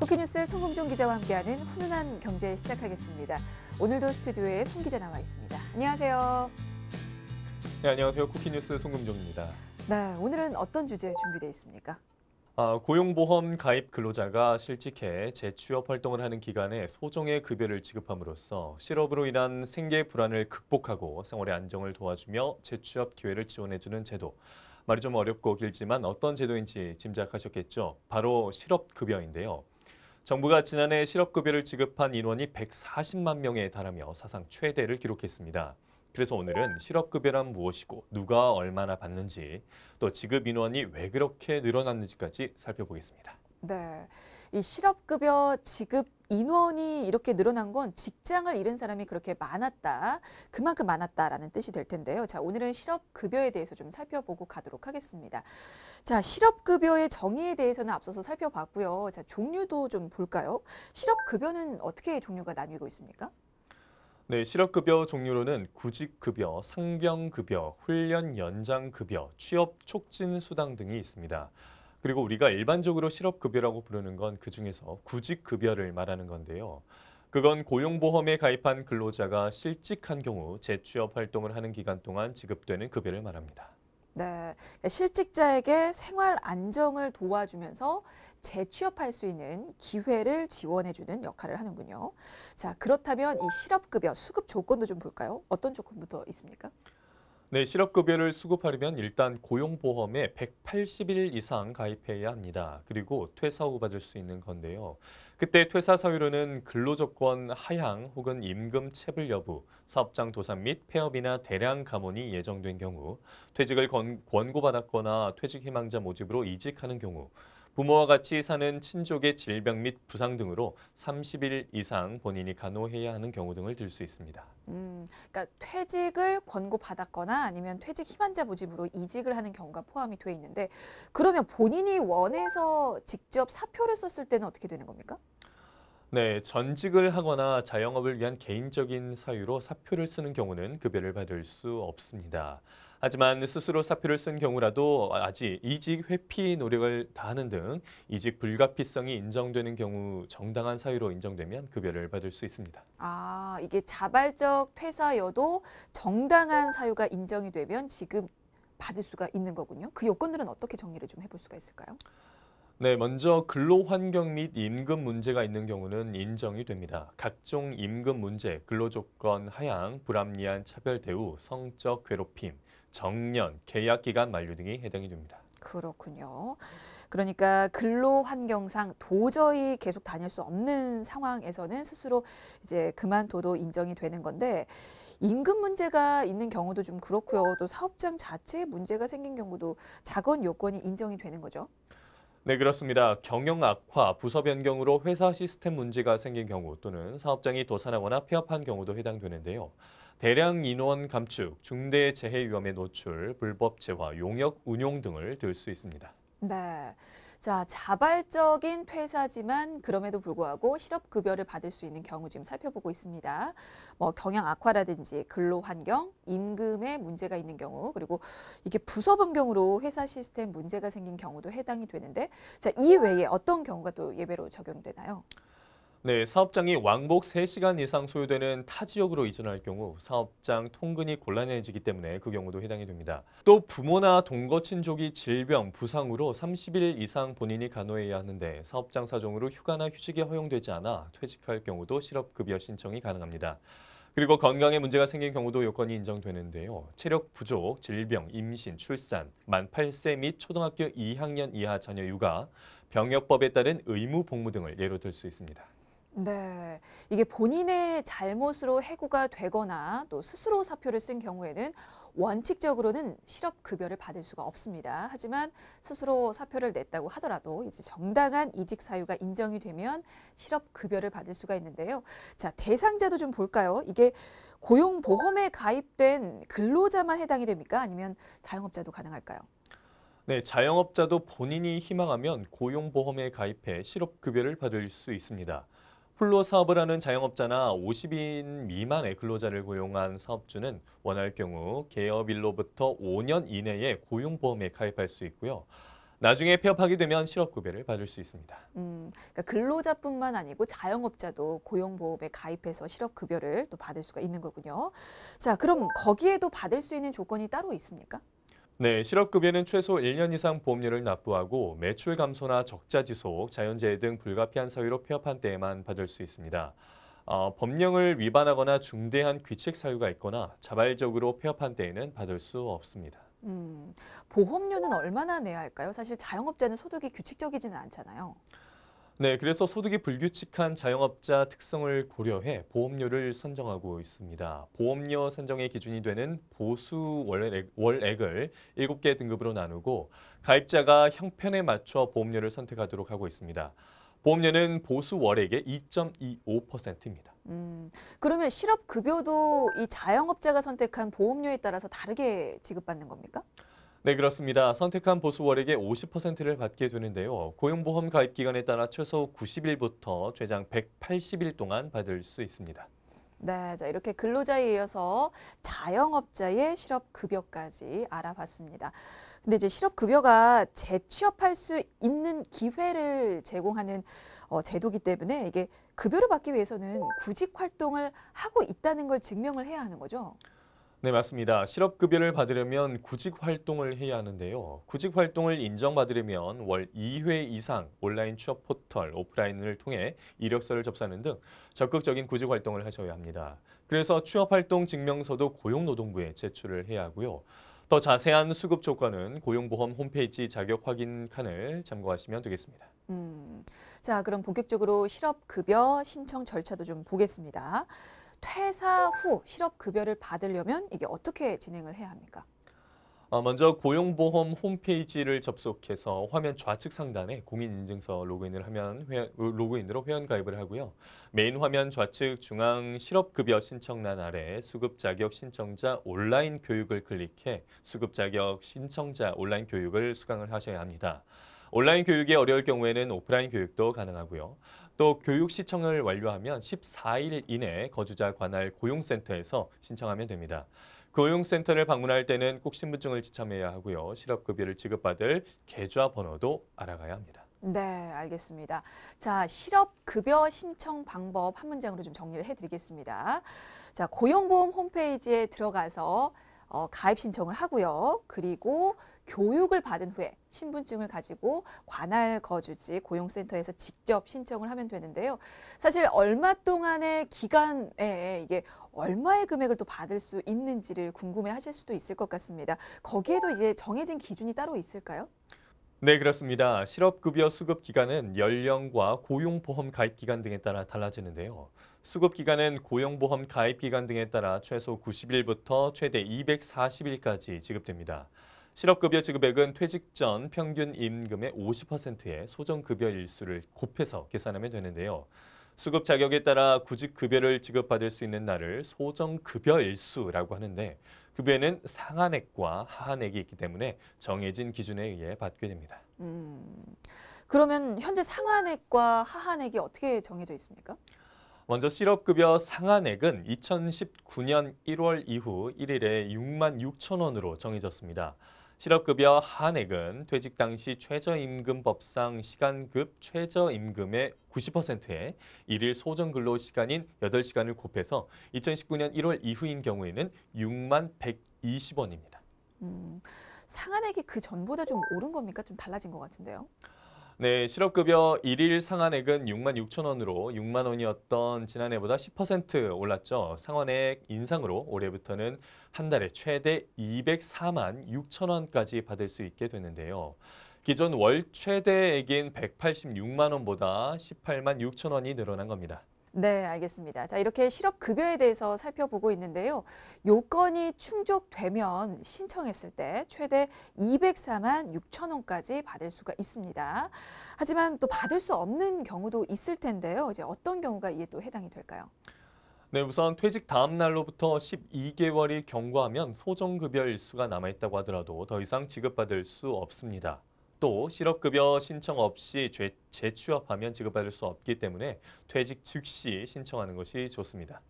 쿠키뉴스 송금종 기자와 함께하는 훈훈한 경제 시작하겠습니다. 오늘도 스튜디오에 송 기자 나와 있습니다. 안녕하세요. 네, 안녕하세요. 쿠키뉴스 송금종입니다. 네, 오늘은 어떤 주제 준비되어 있습니까? 아, 고용보험 가입 근로자가 실직해 재취업 활동을 하는 기간에 소정의 급여를 지급함으로써 실업으로 인한 생계 불안을 극복하고 생활의 안정을 도와주며 재취업 기회를 지원해주는 제도, 말이 좀 어렵고 길지만 어떤 제도인지 짐작하셨겠죠. 바로 실업급여인데요. 정부가 지난해 실업급여를 지급한 인원이 140만 명에 달하며 사상 최대를 기록했습니다. 그래서 오늘은 실업급여란 무엇이고 누가 얼마나 받는지 또 지급 인원이 왜 그렇게 늘어났는지까지 살펴보겠습니다. 네. 이 실업급여 지급 인원이 이렇게 늘어난 건 직장을 잃은 사람이 그렇게 많았다, 그만큼 많았다라는 뜻이 될 텐데요. 자, 오늘은 실업급여에 대해서 좀 살펴보고 가도록 하겠습니다. 자, 실업급여의 정의에 대해서는 앞서서 살펴봤고요. 자, 종류도 좀 볼까요? 실업급여는 어떻게 종류가 나뉘고 있습니까? 네, 실업급여 종류로는 구직급여, 상병급여, 훈련연장급여, 취업촉진수당 등이 있습니다. 그리고 우리가 일반적으로 실업급여라고 부르는 건 그중에서 구직급여를 말하는 건데요. 그건 고용보험에 가입한 근로자가 실직한 경우 재취업 활동을 하는 기간 동안 지급되는 급여를 말합니다. 네, 그러니까 실직자에게 생활 안정을 도와주면서 재취업할 수 있는 기회를 지원해주는 역할을 하는군요. 자, 그렇다면 이 실업급여 수급 조건도 좀 볼까요? 어떤 조건부터 있습니까? 네, 실업급여를 수급하려면 일단 고용보험에 180일 이상 가입해야 합니다. 그리고 퇴사 후 받을 수 있는 건데요. 그때 퇴사 사유로는 근로조건 하향 혹은 임금 체불 여부, 사업장 도산 및 폐업이나 대량 감원이 예정된 경우, 퇴직을 권고받았거나 퇴직 희망자 모집으로 이직하는 경우, 부모와 같이 사는 친족의 질병 및 부상 등으로 30일 이상 본인이 간호해야 하는 경우 등을 들 수 있습니다. 음, 그러니까 퇴직을 권고받았거나 아니면 퇴직 희망자 모집으로 이직을 하는 경우가 포함이 돼 있는데 그러면 본인이 원해서 직접 사표를 썼을 때는 어떻게 되는 겁니까? 네, 전직을 하거나 자영업을 위한 개인적인 사유로 사표를 쓰는 경우는 급여를 받을 수 없습니다. 하지만 스스로 사표를 쓴 경우라도 아직 이직 회피 노력을 다하는 등 이직 불가피성이 인정되는 경우 정당한 사유로 인정되면 급여를 받을 수 있습니다. 아, 이게 자발적 퇴사여도 정당한 사유가 인정이 되면 지금 받을 수가 있는 거군요. 그 요건들은 어떻게 정리를 좀 해볼 수가 있을까요? 네, 먼저 근로환경 및 임금 문제가 있는 경우는 인정이 됩니다. 각종 임금 문제, 근로조건 하향, 불합리한 차별 대우, 성적 괴롭힘, 정년, 계약기간 만료 등이 해당이 됩니다. 그렇군요. 그러니까 근로 환경상 도저히 계속 다닐 수 없는 상황에서는 스스로 이제 그만둬도 인정이 되는 건데 임금 문제가 있는 경우도 좀 그렇고요. 또 사업장 자체에 문제가 생긴 경우도 작은 요건이 인정이 되는 거죠. 네, 그렇습니다. 경영 악화, 부서 변경으로 회사 시스템 문제가 생긴 경우 또는 사업장이 도산하거나 폐업한 경우도 해당되는데요. 대량 인원 감축, 중대 재해 위험의 노출, 불법 재화, 용역 운용 등을 들 수 있습니다. 네. 자, 자발적인 퇴사지만 그럼에도 불구하고 실업급여를 받을 수 있는 경우 지금 살펴보고 있습니다. 뭐 경향 악화라든지 근로환경, 임금에 문제가 있는 경우 그리고 이게 부서 변경으로 회사 시스템 문제가 생긴 경우도 해당이 되는데 자, 이 외에 어떤 경우가 또 예외로 적용되나요? 네, 사업장이 왕복 3시간 이상 소요되는 타 지역으로 이전할 경우 사업장 통근이 곤란해지기 때문에 그 경우도 해당이 됩니다. 또 부모나 동거친족이 질병, 부상으로 30일 이상 본인이 간호해야 하는데 사업장 사정으로 휴가나 휴직이 허용되지 않아 퇴직할 경우도 실업급여 신청이 가능합니다. 그리고 건강에 문제가 생긴 경우도 요건이 인정되는데요. 체력 부족, 질병, 임신, 출산, 만 8세 및 초등학교 2학년 이하 자녀 육아, 병역법에 따른 의무 복무 등을 예로 들 수 있습니다. 네. 이게 본인의 잘못으로 해고가 되거나 또 스스로 사표를 쓴 경우에는 원칙적으로는 실업급여를 받을 수가 없습니다. 하지만 스스로 사표를 냈다고 하더라도 이제 정당한 이직 사유가 인정이 되면 실업급여를 받을 수가 있는데요. 자, 대상자도 좀 볼까요? 이게 고용보험에 가입된 근로자만 해당이 됩니까? 아니면 자영업자도 가능할까요? 네, 자영업자도 본인이 희망하면 고용보험에 가입해 실업급여를 받을 수 있습니다. 홀로 사업을 하는 자영업자나 50인 미만의 근로자를 고용한 사업주는 원할 경우 개업일로부터 5년 이내에 고용보험에 가입할 수 있고요. 나중에 폐업하게 되면 실업급여를 받을 수 있습니다. 음, 그러니까 근로자뿐만 아니고 자영업자도 고용보험에 가입해서 실업급여를 또 받을 수가 있는 거군요. 자, 그럼 거기에도 받을 수 있는 조건이 따로 있습니까? 네, 실업급여는 최소 1년 이상 보험료를 납부하고 매출 감소나 적자 지속, 자연재해 등 불가피한 사유로 폐업한 때에만 받을 수 있습니다. 어, 법령을 위반하거나 중대한 규칙 사유가 있거나 자발적으로 폐업한 때에는 받을 수 없습니다. 음, 보험료는 얼마나 내야 할까요? 사실 자영업자는 소득이 규칙적이지는 않잖아요. 네, 그래서 소득이 불규칙한 자영업자 특성을 고려해 보험료를 선정하고 있습니다. 보험료 선정의 기준이 되는 보수 월액, 월액을 7개 등급으로 나누고 가입자가 형편에 맞춰 보험료를 선택하도록 하고 있습니다. 보험료는 보수 월액의 2.25%입니다. 음, 그러면 실업급여도 이 자영업자가 선택한 보험료에 따라서 다르게 지급받는 겁니까? 네, 그렇습니다. 선택한 보수월액의 50%를 받게 되는데요. 고용보험 가입 기간에 따라 최소 90일부터 최장 180일 동안 받을 수 있습니다. 네, 자 이렇게 근로자에 이어서 자영업자의 실업급여까지 알아봤습니다. 근데 이제 실업급여가 재취업할 수 있는 기회를 제공하는 어, 제도기 때문에 이게 급여를 받기 위해서는 구직 활동을 하고 있다는 걸 증명을 해야 하는 거죠. 네, 맞습니다. 실업급여를 받으려면 구직활동을 해야 하는데요. 구직활동을 인정받으려면 월 2회 이상 온라인 취업 포털, 오프라인을 통해 이력서를 접수하는 등 적극적인 구직활동을 하셔야 합니다. 그래서 취업활동 증명서도 고용노동부에 제출을 해야 하고요. 더 자세한 수급 조건은 고용보험 홈페이지 자격 확인 칸을 참고하시면 되겠습니다. 음, 자, 그럼 본격적으로 실업급여 신청 절차도 좀 보겠습니다. 퇴사 후 실업급여를 받으려면 이게 어떻게 진행을 해야 합니까? 어, 먼저 고용보험 홈페이지를 접속해서 화면 좌측 상단에 공인인증서 로그인을 하면 회원, 로그인으로 회원가입을 하고요. 메인 화면 좌측 중앙 실업급여 신청란 아래 수급자격 신청자 온라인 교육을 클릭해 수급자격 신청자 온라인 교육을 수강을 하셔야 합니다. 온라인 교육이 어려울 경우에는 오프라인 교육도 가능하고요. 또 교육 시청을 완료하면 14일 이내 거주자 관할 고용센터에서 신청하면 됩니다. 고용센터를 방문할 때는 꼭 신분증을 지참해야 하고요. 실업급여를 지급받을 계좌 번호도 알아가야 합니다. 네, 알겠습니다. 자, 실업급여 신청 방법 한 문장으로 좀 정리를 해드리겠습니다. 자, 고용보험 홈페이지에 들어가서 어, 가입 신청을 하고요. 그리고 교육을 받은 후에 신분증을 가지고 관할 거주지 고용센터에서 직접 신청을 하면 되는데요. 사실 얼마 동안의 기간에 이게 얼마의 금액을 또 받을 수 있는지를 궁금해 하실 수도 있을 것 같습니다. 거기에도 이제 정해진 기준이 따로 있을까요? 네, 그렇습니다. 실업급여 수급 기간은 연령과 고용보험 가입 기간 등에 따라 달라지는데요. 수급 기간은 고용보험 가입 기간 등에 따라 최소 90일부터 최대 240일까지 지급됩니다. 실업급여 지급액은 퇴직 전 평균 임금의 50%의 소정급여 일수를 곱해서 계산하면 되는데요. 수급 자격에 따라 구직급여를 지급받을 수 있는 날을 소정급여 일수라고 하는데 급여는 상한액과 하한액이 있기 때문에 정해진 기준에 의해 받게 됩니다. 음, 그러면 현재 상한액과 하한액이 어떻게 정해져 있습니까? 먼저 실업급여 상한액은 2019년 1월 이후 1일에 6만 6천 원으로 정해졌습니다. 실업급여 한액은 퇴직 당시 최저임금법상 시간급 최저임금의 90%에 일일 소정 근로 시간인 8시간을 곱해서 2019년 1월 이후인 경우에는 6만 120원입니다. 음, 상한액이 그 전보다 좀 오른 겁니까? 좀 달라진 것 같은데요. 네, 실업급여 1일 상한액은 6만 6천 원으로 6만 원이었던 지난해보다 10% 올랐죠. 상한액 인상으로 올해부터는 한 달에 최대 204만 6천 원까지 받을 수 있게 되는데요. 기존 월 최대액인 186만 원보다 18만 6천 원이 늘어난 겁니다. 네, 알겠습니다. 자, 이렇게 실업급여에 대해서 살펴보고 있는데요. 요건이 충족되면 신청했을 때 최대 204만 6천 원까지 받을 수가 있습니다. 하지만 또 받을 수 없는 경우도 있을 텐데요. 이제 어떤 경우가 이에 또 해당이 될까요? 네, 우선 퇴직 다음 날로부터 12개월이 경과하면 소정급여 일수가 남아있다고 하더라도 더 이상 지급받을 수 없습니다. 또 실업급여 신청 없이 재, 취업하면 지급받을 수 없기 때문에 퇴직 즉시 신청하는 것이 좋습니다.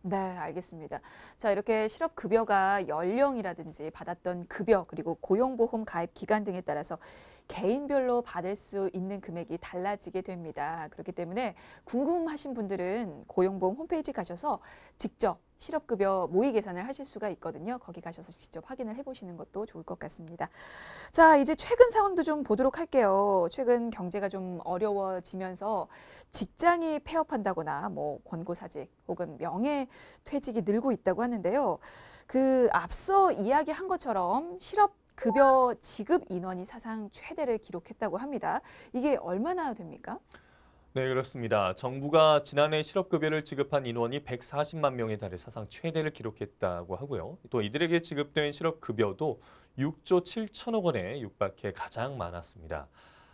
네, 알겠습니다. 자, 이렇게 실업급여가 연령이라든지 받았던 급여 그리고 고용보험 가입 기간 등에 따라서 개인별로 받을 수 있는 금액이 달라지게 됩니다. 그렇기 때문에 궁금하신 분들은 고용보험 홈페이지 가셔서 직접 실업급여 모의 계산을 하실 수가 있거든요. 거기 가셔서 직접 확인을 해보시는 것도 좋을 것 같습니다. 자, 이제 최근 상황도 좀 보도록 할게요. 최근 경제가 좀 어려워지면서 직장이 폐업한다거나 뭐 권고사직 혹은 명예퇴직이 늘고 있다고 하는데요. 그 앞서 이야기한 것처럼 실업 급여 지급 인원이 사상 최대를 기록했다고 합니다. 이게 얼마나 됩니까? 네, 그렇습니다. 정부가 지난해 실업급여를 지급한 인원이 140만 명에 달해 사상 최대를 기록했다고 하고요. 또 이들에게 지급된 실업급여도 6조 7천억 원에 육박해 가장 많았습니다.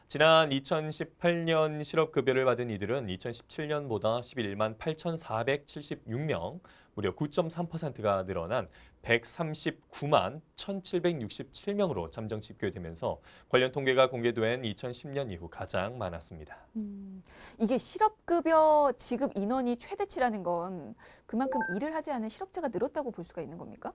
지난 2018년 실업급여를 받은 이들은 2017년보다 11만 8,476명, 무려 9.3%가 늘어난 139만 1,767명으로 잠정 집계되면서 관련 통계가 공개된 2010년 이후 가장 많았습니다. 음, 이게 실업급여 지급 인원이 최대치라는 건 그만큼 일을 하지 않은 실업자가 늘었다고 볼 수가 있는 겁니까?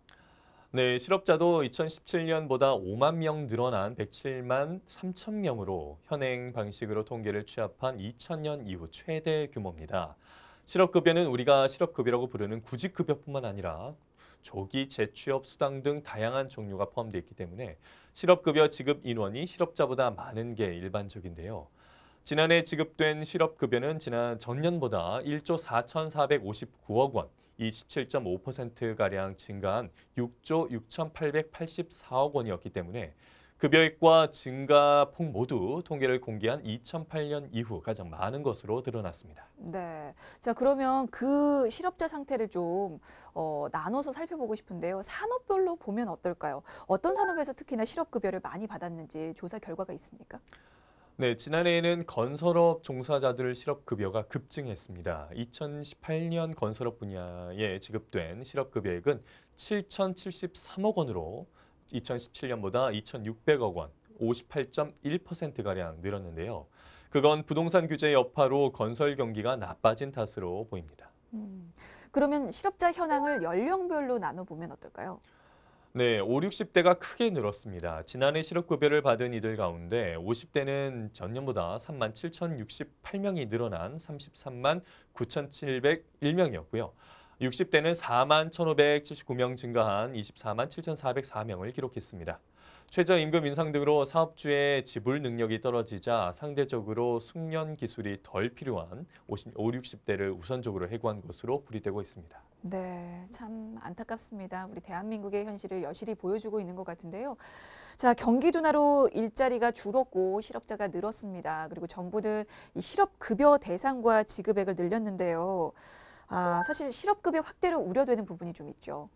네, 실업자도 2017년보다 5만 명 늘어난 107만 3천 명으로 현행 방식으로 통계를 취합한 2000년 이후 최대 규모입니다. 실업급여는 우리가 실업급여라고 부르는 구직급여뿐만 아니라 조기 재취업 수당 등 다양한 종류가 포함되어 있기 때문에 실업급여 지급 인원이 실업자보다 많은 게 일반적인데요. 지난해 지급된 실업급여는 지난 전년보다 1조 4,459억 원, 이 17.5%가량 증가한 6조 6,884억 원이었기 때문에 급여액과 증가폭 모두 통계를 공개한 2008년 이후 가장 많은 것으로 드러났습니다. 네. 자, 그러면 그 실업자 상태를 좀 어, 나눠서 살펴보고 싶은데요. 산업별로 보면 어떨까요? 어떤 산업에서 특히나 실업급여를 많이 받았는지 조사 결과가 있습니까? 네, 지난해에는 건설업 종사자들 실업급여가 급증했습니다. 2018년 건설업 분야에 지급된 실업급여액은 7,073억 원으로 2017년보다 2,600억 원, 58.1%가량 늘었는데요. 그건 부동산 규제의 여파로 건설 경기가 나빠진 탓으로 보입니다. 음, 그러면 실업자 현황을 연령별로 나눠보면 어떨까요? 네, 5, 60대가 크게 늘었습니다. 지난해 실업급여를 받은 이들 가운데 50대는 전년보다 3만 7,068명이 늘어난 33만 9,701명이었고요. 60대는 4만 1,579명 증가한 24만 7,404명을 기록했습니다. 최저임금 인상 등으로 사업주의 지불 능력이 떨어지자 상대적으로 숙련 기술이 덜 필요한 50, 60대를 우선적으로 해고한 것으로 풀이되고 있습니다. 네, 참 안타깝습니다. 우리 대한민국의 현실을 여실히 보여주고 있는 것 같은데요. 자, 경기 둔화로 일자리가 줄었고 실업자가 늘었습니다. 그리고 정부는 이 실업급여 대상과 지급액을 늘렸는데요. 아, 사실 실업급여 확대로 우려되는 부분이 좀 있죠.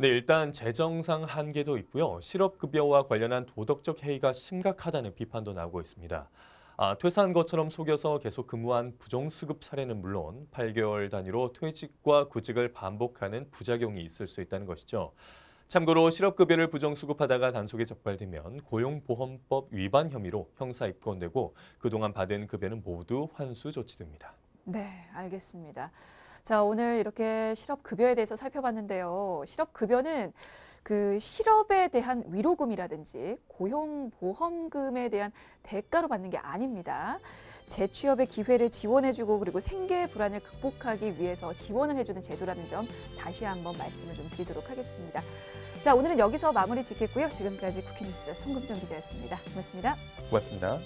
네, 일단 재정상 한계도 있고요. 실업급여와 관련한 도덕적 해이가 심각하다는 비판도 나오고 있습니다. 아, 퇴사한 것처럼 속여서 계속 근무한 부정수급 사례는 물론 8개월 단위로 퇴직과 구직을 반복하는 부작용이 있을 수 있다는 것이죠. 참고로 실업급여를 부정수급하다가 단속에 적발되면 고용보험법 위반 혐의로 형사 입건되고 그동안 받은 급여는 모두 환수 조치됩니다. 네, 알겠습니다. 자, 오늘 이렇게 실업급여에 대해서 살펴봤는데요. 실업급여는 그 실업에 대한 위로금이라든지 고용보험금에 대한 대가로 받는 게 아닙니다. 재취업의 기회를 지원해주고 그리고 생계 불안을 극복하기 위해서 지원을 해주는 제도라는 점 다시 한번 말씀을 좀 드리도록 하겠습니다. 자, 오늘은 여기서 마무리 짓겠고요. 지금까지 쿠키뉴스 송금정 기자였습니다. 고맙습니다. 고맙습니다.